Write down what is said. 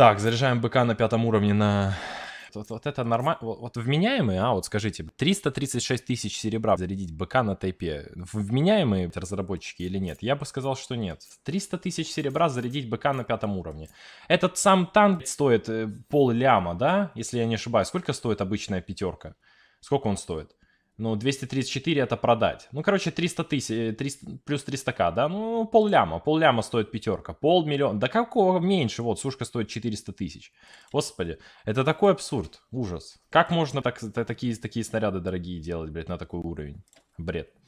Так, заряжаем БК на пятом уровне на... Вот, вот это нормально. Вот, вот вменяемые, а, вот скажите, 336 тысяч серебра зарядить БК на тайпе. Вменяемые разработчики или нет? Я бы сказал, что нет. 300 тысяч серебра зарядить БК на пятом уровне. Этот сам танк стоит э, пол ляма, да? Если я не ошибаюсь. Сколько стоит обычная пятерка? Сколько он стоит? Ну, 234 это продать. Ну, короче, 300 тысяч, 300, э, плюс 300к, да? Ну, полляма, полляма стоит пятерка, полмиллиона. Да какого меньше? Вот, сушка стоит 400 тысяч. Господи, это такой абсурд, ужас. Как можно так, такие, такие снаряды дорогие делать, блядь, на такой уровень? Бред.